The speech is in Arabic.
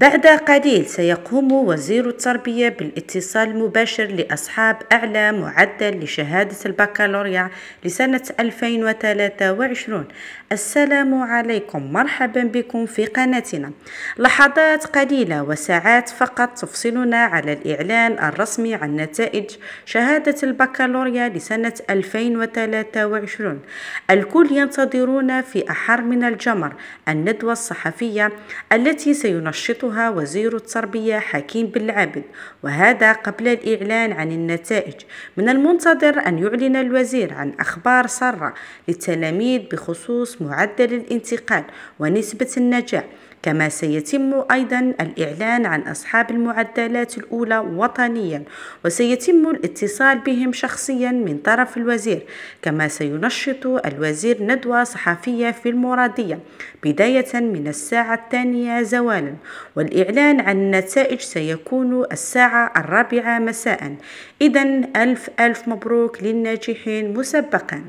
بعد قليل سيقوم وزير التربية بالاتصال المباشر لأصحاب أعلى معدل لشهادة البكالوريا لسنة 2023 السلام عليكم مرحبا بكم في قناتنا لحظات قليلة وساعات فقط تفصلنا على الإعلان الرسمي عن نتائج شهادة البكالوريا لسنة 2023 الكل ينتظرون في أحر من الجمر الندوة الصحفية التي سينشطها يديرها وزير التربية حكيم بالعبد وهذا قبل الإعلان عن النتائج من المنتظر أن يعلن الوزير عن أخبار سارة للتلاميذ بخصوص معدل الانتقال ونسبة النجاح كما سيتم أيضا الإعلان عن أصحاب المعدلات الأولى وطنيا وسيتم الاتصال بهم شخصيا من طرف الوزير كما سينشط الوزير ندوة صحفية في المرادية بداية من الساعة الثانية زوالا والإعلان عن النتائج سيكون الساعة الرابعة مساء إذا ألف ألف مبروك للناجحين مسبقاً